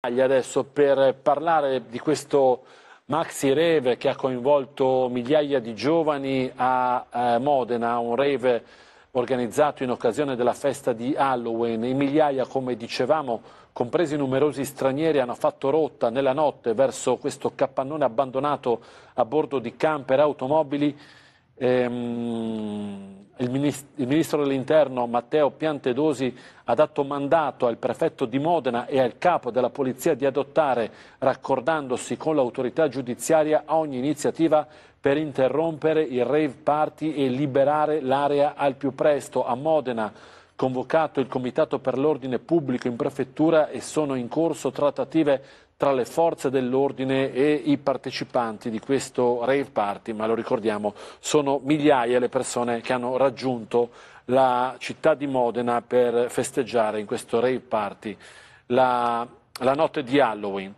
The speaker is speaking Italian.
Italia Adesso per parlare di questo maxi rave che ha coinvolto migliaia di giovani a eh, Modena, un rave organizzato in occasione della festa di Halloween. In migliaia, come dicevamo, compresi numerosi stranieri, hanno fatto rotta nella notte verso questo capannone abbandonato a bordo di camper, automobili. Ehm il ministro dell'interno Matteo Piantedosi ha dato mandato al prefetto di Modena e al capo della polizia di adottare, raccordandosi con l'autorità giudiziaria, ogni iniziativa per interrompere il rave party e liberare l'area al più presto. A Modena convocato il Comitato per l'Ordine Pubblico in Prefettura e sono in corso trattative tra le forze dell'ordine e i partecipanti di questo rave party, ma lo ricordiamo, sono migliaia le persone che hanno raggiunto la città di Modena per festeggiare in questo rave party la, la notte di Halloween.